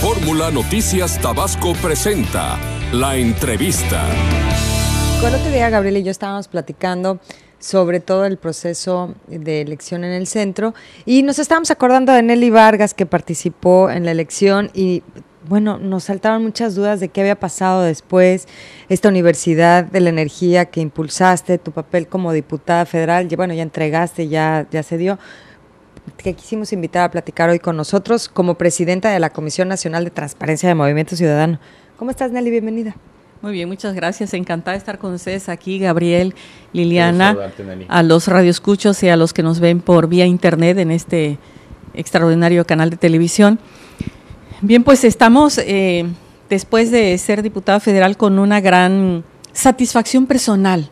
Fórmula Noticias Tabasco presenta la entrevista. El otro día, Gabriel y yo estábamos platicando sobre todo el proceso de elección en el centro y nos estábamos acordando de Nelly Vargas que participó en la elección y bueno, nos saltaron muchas dudas de qué había pasado después, esta Universidad de la Energía que impulsaste, tu papel como diputada federal, bueno, ya entregaste, ya, ya se dio, que quisimos invitar a platicar hoy con nosotros como presidenta de la Comisión Nacional de Transparencia de Movimiento Ciudadano. ¿Cómo estás, Nelly? Bienvenida. Muy bien, muchas gracias. Encantada de estar con ustedes aquí, Gabriel, Liliana, a los radioescuchos y a los que nos ven por vía internet en este extraordinario canal de televisión. Bien, pues estamos, eh, después de ser diputada federal, con una gran satisfacción personal.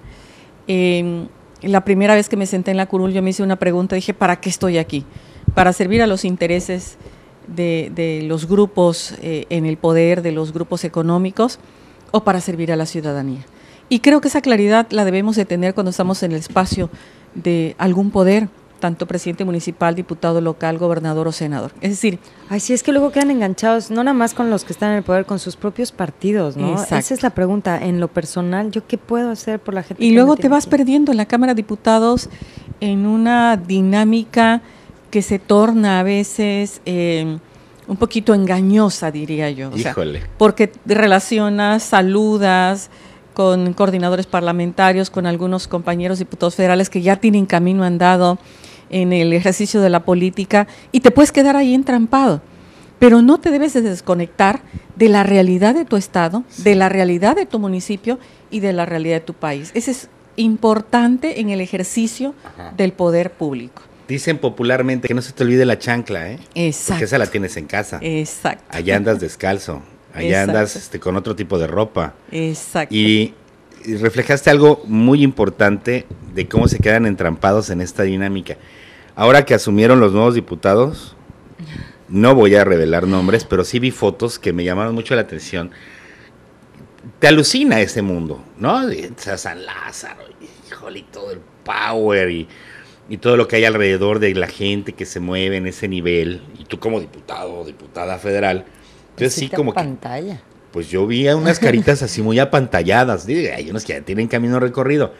Eh, la primera vez que me senté en la curul, yo me hice una pregunta, dije, ¿para qué estoy aquí? Para servir a los intereses de, los grupos eh, en el poder, de los grupos económicos, o para servir a la ciudadanía. Y creo que esa claridad la debemos de tener cuando estamos en el espacio de algún poder tanto presidente municipal, diputado local, gobernador o senador. Es decir... así es que luego quedan enganchados, no nada más con los que están en el poder, con sus propios partidos, ¿no? Esa es la pregunta. En lo personal, ¿yo qué puedo hacer por la gente? Y luego te vas perdiendo en la Cámara de Diputados en una dinámica que se torna a veces... Em, un poquito engañosa, diría yo. Híjole. porque relacionas, saludas, con coordinadores parlamentarios, con algunos compañeros diputados federales que ya tienen camino andado en el ejercicio de la política y te puedes quedar ahí entrampado. Pero no te debes de desconectar de la realidad de tu estado, de la realidad de tu municipio y de la realidad de tu país. Ese es importante en el ejercicio del poder público. Dicen popularmente que no se te olvide la chancla, ¿eh? Exacto. Porque esa la tienes en casa. Exacto. Allá andas descalzo, allá andas este, con otro tipo de ropa. Exacto. Y reflejaste algo muy importante de cómo se quedan entrampados en esta dinámica. Ahora que asumieron los nuevos diputados, no voy a revelar nombres, pero sí vi fotos que me llamaron mucho la atención. Te alucina ese mundo, ¿no? O San Lázaro, y todo el power y, todo lo que hay alrededor de la gente que se mueve en ese nivel. Y tú como diputado o diputada federal, entonces pues sí como que pues yo vi unas caritas así muy apantalladas. hay unos que ya tienen camino recorrido.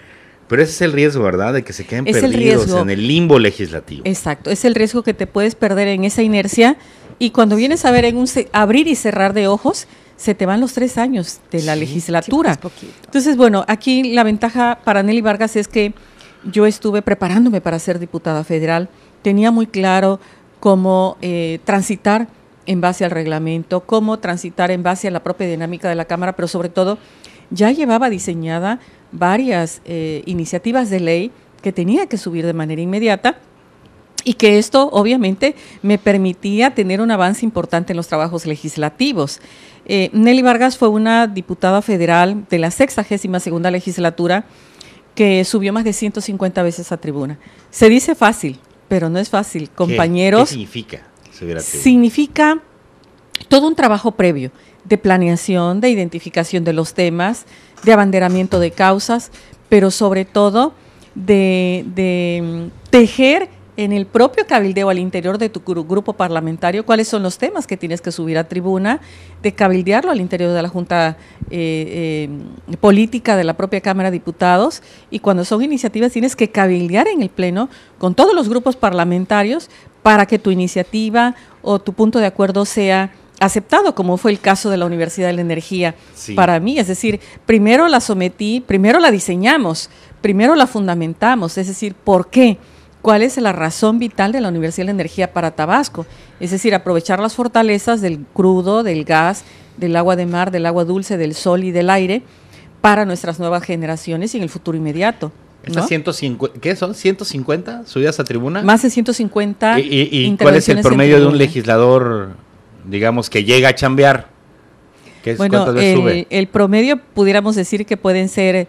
Pero ese es el riesgo, ¿verdad? De que se queden perdidos en el limbo legislativo. Exacto, es el riesgo que te puedes perder en esa inercia y cuando vienes a ver en un abrir y cerrar de ojos, se te van los tres años de la legislatura. Entonces, bueno, aquí la ventaja para Nelly Vargas es que yo estuve preparándome para ser diputada federal, tenía muy claro cómo eh, transitar en base al reglamento, cómo transitar en base a la propia dinámica de la Cámara, pero sobre todo ya llevaba diseñada varias eh, iniciativas de ley que tenía que subir de manera inmediata y que esto obviamente me permitía tener un avance importante en los trabajos legislativos. Eh, Nelly Vargas fue una diputada federal de la 62 segunda legislatura que subió más de 150 veces a tribuna. Se dice fácil, pero no es fácil, compañeros. qué significa? significa todo un trabajo previo de planeación, de identificación de los temas, de abanderamiento de causas, pero sobre todo de, mm, tejer en el propio cabildeo al interior de tu grupo parlamentario cuáles son los temas que tienes que subir a tribuna, de cabildearlo al interior de la Junta eh, eh, Política de la propia Cámara de Diputados y cuando son iniciativas tienes que cabildear en el Pleno con todos los grupos parlamentarios para que tu iniciativa o tu punto de acuerdo sea aceptado, como fue el caso de la Universidad de la Energía para mí. Es decir, primero la sometí, primero la diseñamos, primero la fundamentamos, es decir, ¿por qué? ¿Cuál es la razón vital de la Universidad de la Energía para Tabasco? Es decir, aprovechar las fortalezas del crudo, del gas, del agua de mar, del agua dulce, del sol y del aire para nuestras nuevas generaciones y en el futuro inmediato. ¿qué son? ¿150 subidas a tribuna? Más de 150. ¿Y, cuál es el promedio de un legislador, digamos, que llega a chambear? ¿Qué bueno, veces el, sube? el promedio pudiéramos decir que pueden ser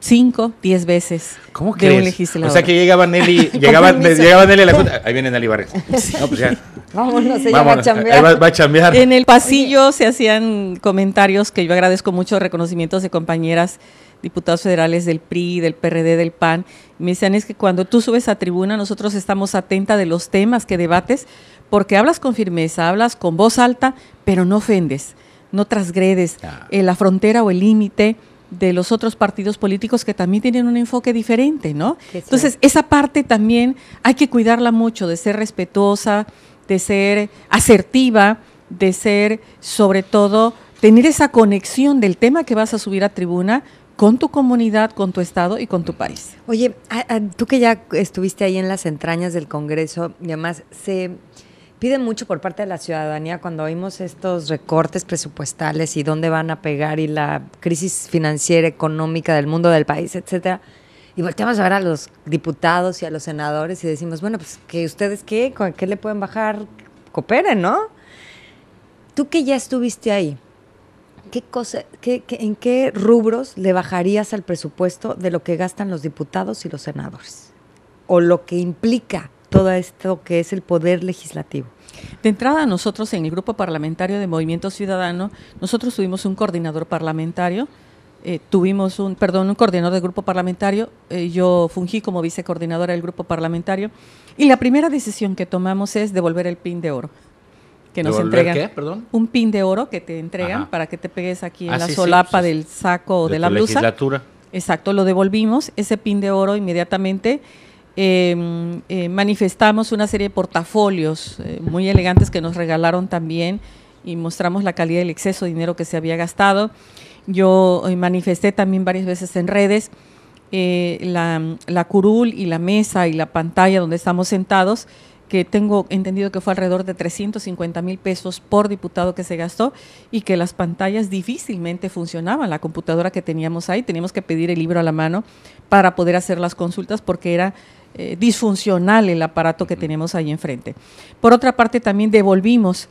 5, 10 veces ¿Cómo de un legislador. O sea que llegaba Nelly, llegaba, llegaba Nelly a la junta. Ahí viene Nelly Vargas. No, pues ya. Vámonos, ella va a chambear. Va, a chambear. En el pasillo se hacían comentarios que yo agradezco mucho, reconocimientos de compañeras diputados federales del PRI, del PRD, del PAN, me decían es que cuando tú subes a tribuna nosotros estamos atenta de los temas que debates porque hablas con firmeza, hablas con voz alta, pero no ofendes, no transgredes ah. eh, la frontera o el límite de los otros partidos políticos que también tienen un enfoque diferente, ¿no? Entonces, esa parte también hay que cuidarla mucho, de ser respetuosa, de ser asertiva, de ser, sobre todo, tener esa conexión del tema que vas a subir a tribuna con tu comunidad, con tu estado y con tu país. Oye, tú que ya estuviste ahí en las entrañas del Congreso y además se pide mucho por parte de la ciudadanía cuando oímos estos recortes presupuestales y dónde van a pegar y la crisis financiera, económica del mundo, del país, etcétera. Y volteamos a ver a los diputados y a los senadores y decimos, bueno, pues que ustedes qué, con qué le pueden bajar, cooperen, ¿no? Tú que ya estuviste ahí, ¿en qué rubros le bajarías al presupuesto de lo que gastan los diputados y los senadores? O lo que implica todo esto que es el poder legislativo. De entrada, nosotros en el Grupo Parlamentario de Movimiento Ciudadano, nosotros tuvimos un coordinador parlamentario, eh, tuvimos un, perdón, un coordinador del grupo parlamentario, eh, yo fungí como vicecoordinadora del grupo parlamentario, y la primera decisión que tomamos es devolver el PIN de oro que nos entregan. Un pin de oro que te entregan para que te pegues aquí en ah, la solapa del saco o de, la blusa. Exacto, lo devolvimos, ese pin de oro inmediatamente. Em, eh, manifestamos una serie de portafolios eh, muy elegantes que nos regalaron también y mostramos la calidad del exceso de dinero que se había gastado. Yo eh, manifesté también varias veces en redes la curul y la mesa y la pantalla donde estamos sentados que tengo entendido que fue alrededor de 350 mil pesos por diputado que se gastó y que las pantallas difícilmente funcionaban. La computadora que teníamos ahí, teníamos que pedir el libro a la mano para poder hacer las consultas porque era eh, disfuncional el aparato que teníamos ahí enfrente. Por otra parte, también devolvimos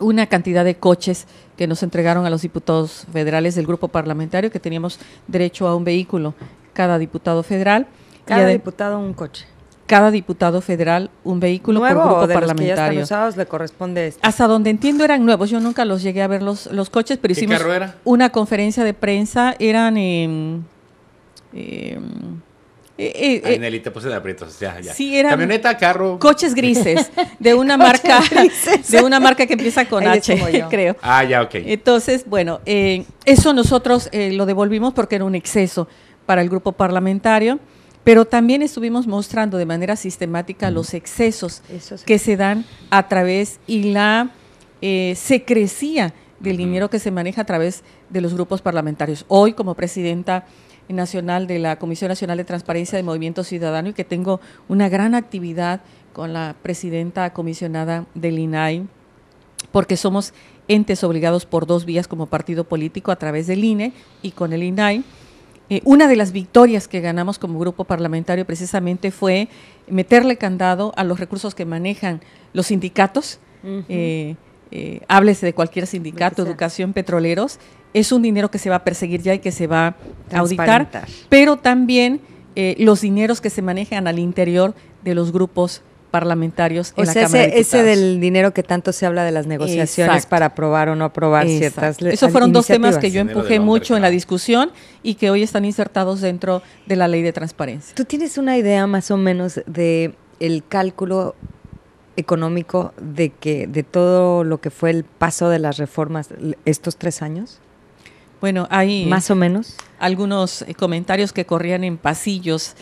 una cantidad de coches que nos entregaron a los diputados federales del grupo parlamentario, que teníamos derecho a un vehículo cada diputado federal. Cada diputado un coche cada diputado federal un vehículo Nuevo, por grupo de parlamentario. le corresponde este. Hasta donde entiendo eran nuevos, yo nunca los llegué a ver los, coches, pero hicimos una conferencia de prensa, eran em, em, eh, eh, Ya, Camioneta, carro. Coches grises de una marca de una marca que empieza con H, creo. Ah, ya, ok. Entonces, bueno, eh, eso nosotros eh, lo devolvimos porque era un exceso para el grupo parlamentario. Pero también estuvimos mostrando de manera sistemática los excesos que se dan a través y la eh, secrecía del dinero que se maneja a través de los grupos parlamentarios. Hoy, como presidenta nacional de la Comisión Nacional de Transparencia de Movimiento Ciudadano y que tengo una gran actividad con la presidenta comisionada del INAI, porque somos entes obligados por dos vías como partido político a través del INE y con el INAI eh, una de las victorias que ganamos como grupo parlamentario precisamente fue meterle candado a los recursos que manejan los sindicatos. Eh, eh, háblese de cualquier sindicato, educación, petroleros, es un dinero que se va a perseguir ya y que se va a auditar, pero también los dineros que se manejan al interior de los grupos parlamentarios la Cámara ese, ese del dinero que tanto se habla de las negociaciones para aprobar o no aprobar ciertas ciertas Esos fueron dos temas que yo empujé mucho en la discusión y que hoy están insertados dentro de la ley de transparencia. ¿Tú tienes una idea más o menos de el cálculo económico de que de todo lo que fue el paso de las reformas estos tres años? Bueno, hay más o menos algunos eh, comentarios que corrían en pasillos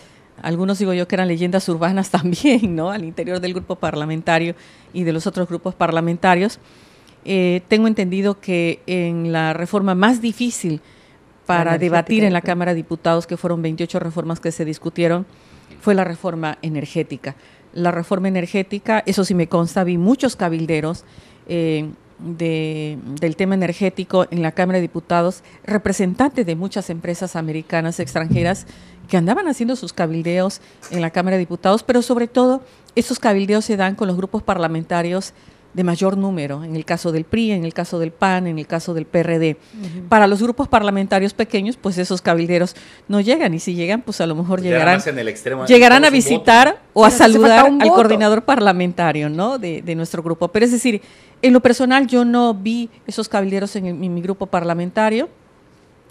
algunos digo yo que eran leyendas urbanas también, ¿no? Al interior del grupo parlamentario y de los otros grupos parlamentarios. Eh, tengo entendido que en la reforma más difícil para debatir en la Cámara de Diputados, que fueron 28 reformas que se discutieron, fue la reforma energética. La reforma energética, eso sí me consta, vi muchos cabilderos eh, del tema energético en la Cámara de Diputados, representantes de muchas empresas americanas extranjeras que andaban haciendo sus cabildeos en la Cámara de Diputados, pero sobre todo esos cabildeos se dan con los grupos parlamentarios de mayor número, en el caso del PRI, en el caso del PAN, en el caso del PRD. Para los grupos parlamentarios pequeños, pues esos cabilderos no llegan y si llegan, pues a lo mejor llegarán, llegarán a visitar o a saludar al coordinador parlamentario ¿no? De, nuestro grupo. Pero es decir, en lo personal yo no vi esos cabilderos en mi grupo parlamentario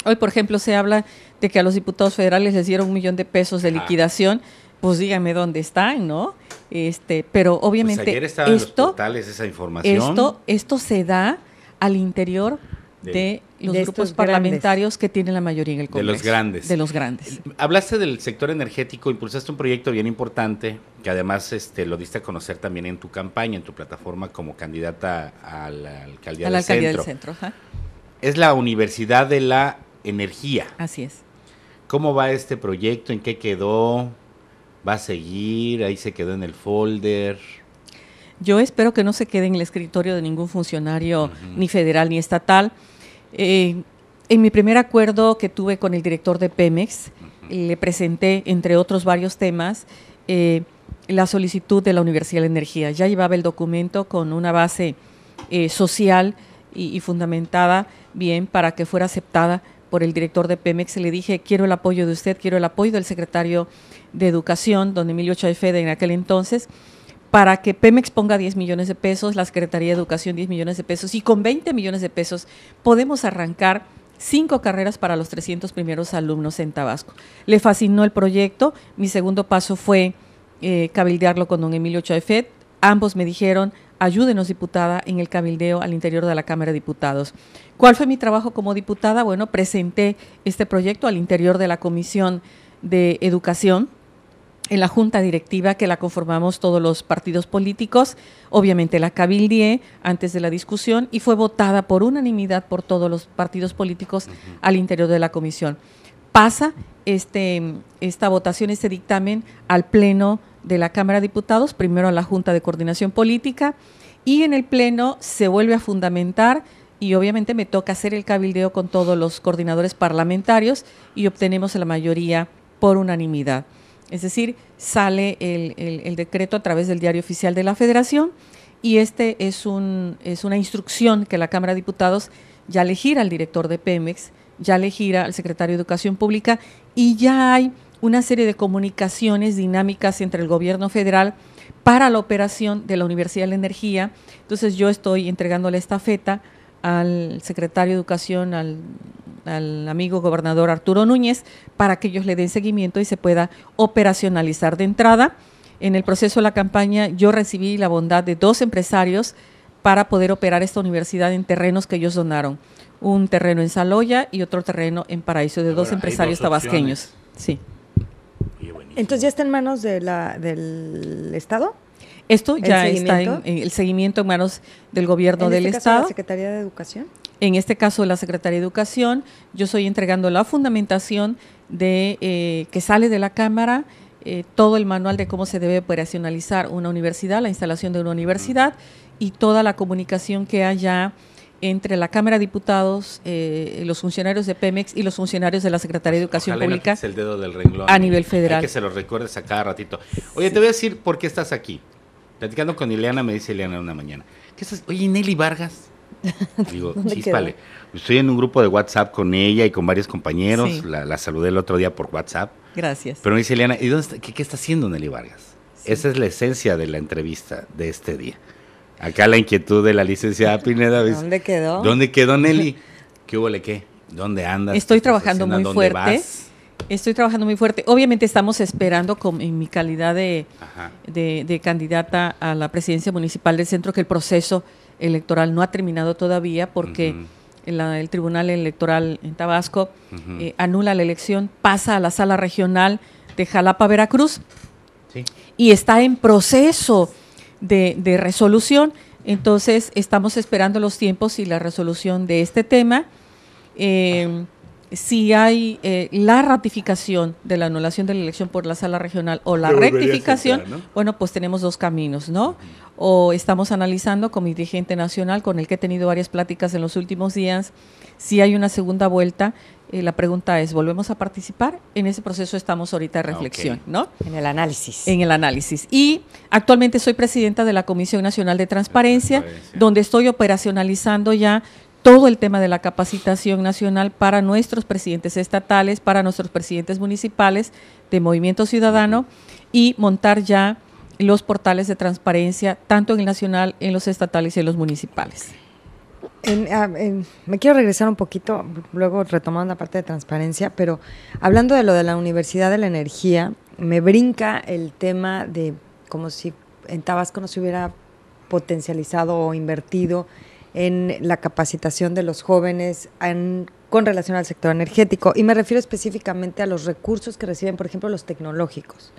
Hoy, por ejemplo, se habla de que a los diputados federales les dieron un millón de pesos de liquidación. Pues dígame dónde están, ¿no? Este, pero pues obviamente ayer esto, esa información. Esto, esto se da al interior de, los grupos parlamentarios que tienen la mayoría en el Congreso. De los grandes. De los grandes. Hablaste del sector energético, impulsaste un proyecto bien importante que además este, lo diste a conocer también en tu campaña, en tu plataforma como candidata a la alcaldía, a la del, alcaldía centro. del centro. Es la Universidad de la energía. Así es. ¿Cómo va este proyecto? ¿En qué quedó? ¿Va a seguir? ¿Ahí se quedó en el folder? Yo espero que no se quede en el escritorio de ningún funcionario, ni federal ni estatal. Eh, en mi primer acuerdo que tuve con el director de Pemex, le presenté, entre otros varios temas, eh, la solicitud de la Universidad de Energía. Ya llevaba el documento con una base eh, social y, fundamentada bien para que fuera aceptada por el director de Pemex, le dije, quiero el apoyo de usted, quiero el apoyo del secretario de Educación, don Emilio Fed en aquel entonces, para que Pemex ponga 10 millones de pesos, la Secretaría de Educación 10 millones de pesos, y con 20 millones de pesos podemos arrancar cinco carreras para los 300 primeros alumnos en Tabasco. Le fascinó el proyecto, mi segundo paso fue eh, cabildearlo con don Emilio Fed ambos me dijeron, ayúdenos, diputada, en el cabildeo al interior de la Cámara de Diputados. ¿Cuál fue mi trabajo como diputada? Bueno, presenté este proyecto al interior de la Comisión de Educación en la junta directiva que la conformamos todos los partidos políticos, obviamente la cabildié antes de la discusión y fue votada por unanimidad por todos los partidos políticos al interior de la comisión. Pasa este, esta votación, este dictamen al pleno de la Cámara de Diputados, primero a la Junta de Coordinación Política y en el Pleno se vuelve a fundamentar y obviamente me toca hacer el cabildeo con todos los coordinadores parlamentarios y obtenemos la mayoría por unanimidad. Es decir, sale el, decreto a través del Diario Oficial de la Federación y este es, un, es una instrucción que la Cámara de Diputados ya le gira al director de Pemex, ya le gira al secretario de Educación Pública y ya hay una serie de comunicaciones dinámicas entre el gobierno federal para la operación de la Universidad de la Energía. Entonces yo estoy entregando la estafeta al secretario de Educación, al, amigo gobernador Arturo Núñez, para que ellos le den seguimiento y se pueda operacionalizar de entrada. En el proceso de la campaña yo recibí la bondad de dos empresarios para poder operar esta universidad en terrenos que ellos donaron. Un terreno en Saloya y otro terreno en Paraíso, de dos empresarios tabasqueños. Sí. Entonces ya está en manos de la, del Estado. Esto ya está en, el seguimiento en manos del gobierno ¿En del este Estado. Caso, la Secretaría de Educación. En este caso, la Secretaría de Educación. Yo estoy entregando la fundamentación de eh, que sale de la Cámara eh, todo el manual de cómo se debe operacionalizar una universidad, la instalación de una universidad y toda la comunicación que haya entre la Cámara de Diputados, eh, los funcionarios de Pemex y los funcionarios de la Secretaría de Educación Pública. del A eh. nivel federal. que se los recuerdes a cada ratito. Oye, te voy a decir por qué estás aquí. Platicando con Ileana, me dice Ileana una mañana. Oye, Nelly Vargas. Digo, chispale. Estoy en un grupo de WhatsApp con ella y con varios compañeros. La, saludé el otro día por WhatsApp. Gracias. Pero me dice Ileana, ¿y dónde qué, está haciendo Nelly Vargas? Esa es la esencia de la entrevista de este día. Acá la inquietud de la licenciada Pineda. ¿Dónde quedó? ¿Dónde quedó Nelly? ¿Qué hubo le qué? ¿Dónde andas? Estoy trabajando muy fuerte. Estoy trabajando muy fuerte. Obviamente estamos esperando con, en mi calidad de, candidata a la presidencia municipal del centro que el proceso electoral no ha terminado todavía porque el Tribunal Electoral en Tabasco eh, anula la elección, pasa a la sala regional de Jalapa, Veracruz, y está en proceso de, resolución. Entonces, estamos esperando los tiempos y la resolución de este tema. Eh, si hay eh, la ratificación de la anulación de la elección por la sala regional o la rectificación, bueno, pues tenemos dos caminos, ¿no? O estamos analizando con mi dirigente nacional, con el que he tenido varias pláticas en los últimos días, si hay una segunda vuelta. Eh, la pregunta es, ¿volvemos a participar? En ese proceso estamos ahorita de ah, reflexión, ¿no? En el análisis. En el análisis. Y actualmente soy presidenta de la Comisión Nacional De transparencia. donde estoy operacionalizando ya todo el tema de la capacitación nacional para nuestros presidentes estatales, para nuestros presidentes municipales de Movimiento Ciudadano y montar ya los portales de transparencia, tanto en el nacional, en los estatales y en los municipales. Ah, me quiero regresar un poquito, luego retomando la parte de transparencia, pero hablando de lo de la Universidad de la Energía, me brinca el tema de como si en Tabasco no se hubiera potencializado o invertido en la capacitación de los jóvenes con relación al sector energético. Y me refiero específicamente a los recursos que reciben, por ejemplo, los tecnológicos.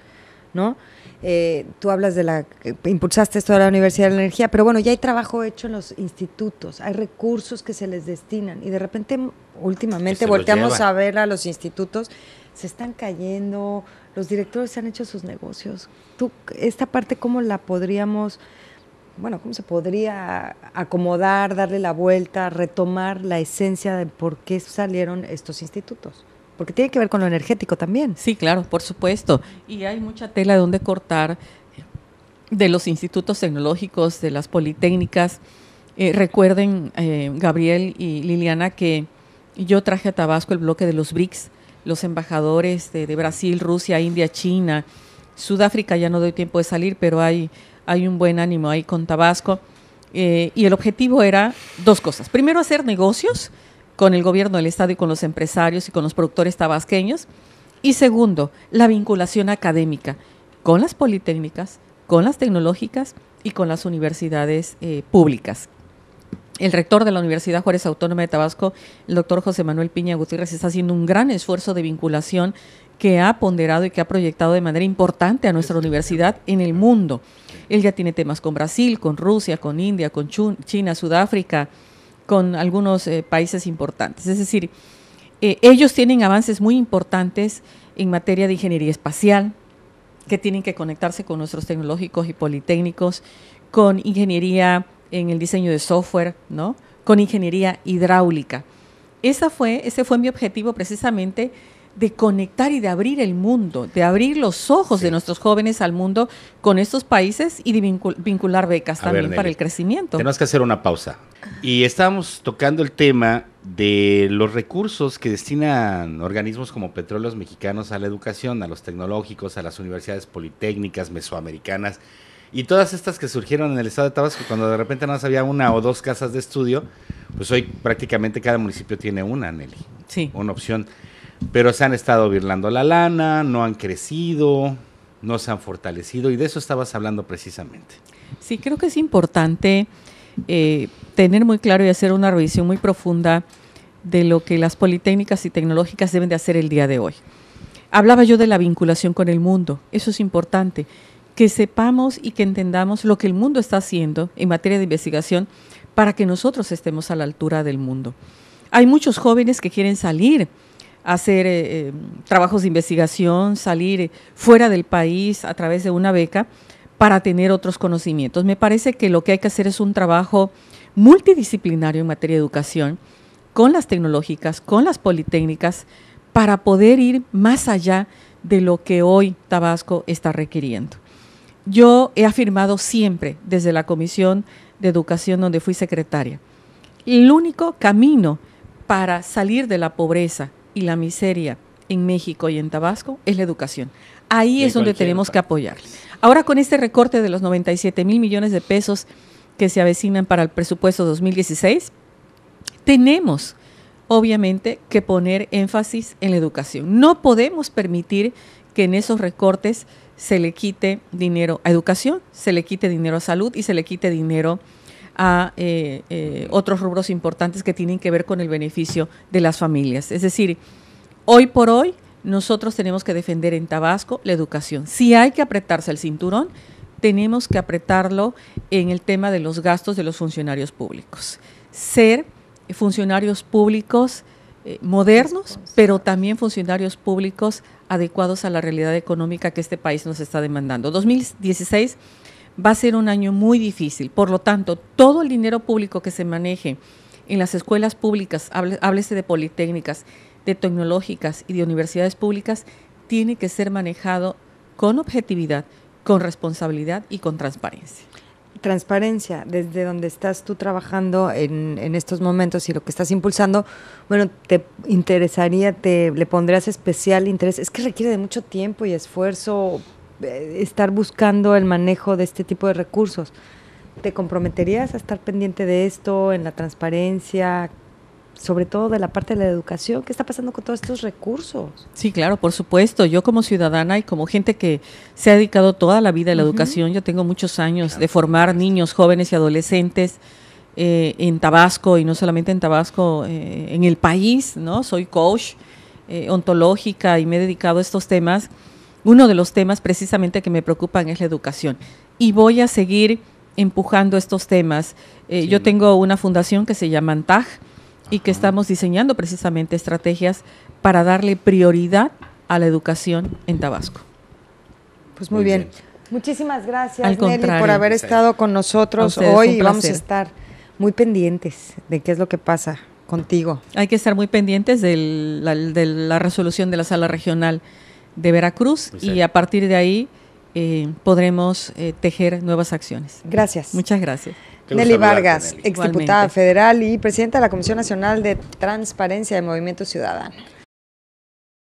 ¿no? Eh, tú hablas de la, impulsaste esto de la Universidad de la Energía, pero bueno, ya hay trabajo hecho en los institutos, hay recursos que se les destinan y de repente últimamente volteamos a ver a los institutos, se están cayendo, los directores se han hecho sus negocios. Tú, esta parte, ¿cómo la podríamos bueno, ¿cómo se podría acomodar, darle la vuelta, retomar la esencia de por qué salieron estos institutos? Porque tiene que ver con lo energético también. Sí, claro, por supuesto. Y hay mucha tela de donde cortar eh, de los institutos tecnológicos, de las politécnicas. Eh, recuerden, eh, Gabriel y Liliana, que yo traje a Tabasco el bloque de los BRICS, los embajadores de, de Brasil, Rusia, India, China, Sudáfrica, ya no doy tiempo de salir, pero hay hay un buen ánimo ahí con Tabasco. Eh, y el objetivo era dos cosas. Primero, hacer negocios con el gobierno del Estado y con los empresarios y con los productores tabasqueños. Y segundo, la vinculación académica con las politécnicas, con las tecnológicas y con las universidades eh, públicas. El rector de la Universidad Juárez Autónoma de Tabasco, el doctor José Manuel Piña Gutiérrez, está haciendo un gran esfuerzo de vinculación que ha ponderado y que ha proyectado de manera importante a nuestra este universidad en el mundo. Él ya tiene temas con Brasil, con Rusia, con India, con China, Sudáfrica, con algunos eh, países importantes. Es decir, eh, ellos tienen avances muy importantes en materia de ingeniería espacial, que tienen que conectarse con nuestros tecnológicos y politécnicos, con ingeniería en el diseño de software, ¿no? con ingeniería hidráulica. Esa fue, ese fue mi objetivo precisamente de conectar y de abrir el mundo, de abrir los ojos de nuestros jóvenes al mundo con estos países y de vincular becas también para el crecimiento. Tenemos que hacer una pausa. Y estábamos tocando el tema de los recursos que destinan organismos como Petróleos Mexicanos a la educación, a los tecnológicos, a las universidades politécnicas, mesoamericanas y todas estas que surgieron en el estado de Tabasco cuando de repente nada más había una o dos casas de estudio, pues hoy prácticamente cada municipio tiene una, Nelly. Sí. Una opción. Pero se han estado virlando la lana, no han crecido, no se han fortalecido y de eso estabas hablando precisamente. Sí, creo que es importante eh, tener muy claro y hacer una revisión muy profunda de lo que las politécnicas y tecnológicas deben de hacer el día de hoy. Hablaba yo de la vinculación con el mundo, eso es importante, que sepamos y que entendamos lo que el mundo está haciendo en materia de investigación para que nosotros estemos a la altura del mundo. Hay muchos jóvenes que quieren salir hacer eh, eh, trabajos de investigación, salir eh, fuera del país a través de una beca para tener otros conocimientos. Me parece que lo que hay que hacer es un trabajo multidisciplinario en materia de educación, con las tecnológicas, con las politécnicas, para poder ir más allá de lo que hoy Tabasco está requiriendo. Yo he afirmado siempre desde la Comisión de Educación donde fui secretaria, el único camino para salir de la pobreza y la miseria en México y en Tabasco es la educación. Ahí es donde tenemos que apoyar. Ahora con este recorte de los 97 mil millones de pesos que se avecinan para el presupuesto 2016, tenemos obviamente que poner énfasis en la educación. No podemos permitir que en esos recortes se le quite dinero a educación, se le quite dinero a salud y se le quite dinero a a eh, eh, otros rubros importantes que tienen que ver con el beneficio de las familias. Es decir, hoy por hoy nosotros tenemos que defender en Tabasco la educación. Si hay que apretarse el cinturón, tenemos que apretarlo en el tema de los gastos de los funcionarios públicos. Ser funcionarios públicos eh, modernos, pero también funcionarios públicos adecuados a la realidad económica que este país nos está demandando. 2016 va a ser un año muy difícil. Por lo tanto, todo el dinero público que se maneje en las escuelas públicas, háblese de politécnicas, de tecnológicas y de universidades públicas, tiene que ser manejado con objetividad, con responsabilidad y con transparencia transparencia desde donde estás tú trabajando en, en, estos momentos y lo que estás impulsando, bueno, te interesaría, te le pondrías especial interés. Es que requiere de mucho tiempo y esfuerzo eh, estar buscando el manejo de este tipo de recursos. ¿Te comprometerías a estar pendiente de esto, en la transparencia, sobre todo de la parte de la educación? ¿Qué está pasando con todos estos recursos? Sí, claro, por supuesto. Yo como ciudadana y como gente que se ha dedicado toda la vida a la educación, yo tengo muchos años de formar niños, jóvenes y adolescentes. Eh, en Tabasco y no solamente en Tabasco, eh, en el país, ¿no? Soy coach ontológica y me he dedicado a estos temas uno de los temas precisamente que me preocupan es la educación. Y voy a seguir empujando estos temas. Eh, yo tengo una fundación que se llama ANTAG y que estamos diseñando precisamente estrategias para darle prioridad a la educación en Tabasco. Pues muy, bien. Muchísimas gracias, Nelly, por haber estado con nosotros hoy. Vamos a estar muy pendientes de qué es lo que pasa contigo. Hay que estar muy pendientes de la resolución de la sala regional de Veracruz y a partir de ahí eh, podremos eh, tejer nuevas acciones. Gracias. Muchas gracias. Nelly Vargas, exdiputada federal y presidenta de la Comisión Nacional de Transparencia de Movimiento Ciudadano.